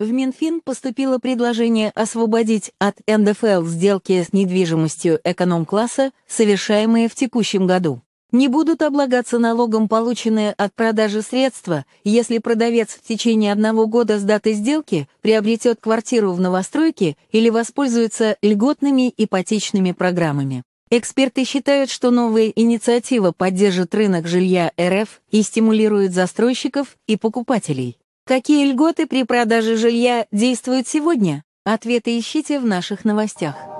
В Минфин поступило предложение освободить от НДФЛ сделки с недвижимостью эконом-класса, совершаемые в текущем году. Не будут облагаться налогом полученные от продажи средства, если продавец в течение одного года с даты сделки приобретет квартиру в новостройке или воспользуется льготными ипотечными программами. Эксперты считают, что новая инициатива поддержит рынок жилья РФ и стимулирует застройщиков и покупателей. Какие льготы при продаже жилья действуют сегодня? Ответы ищите в наших новостях.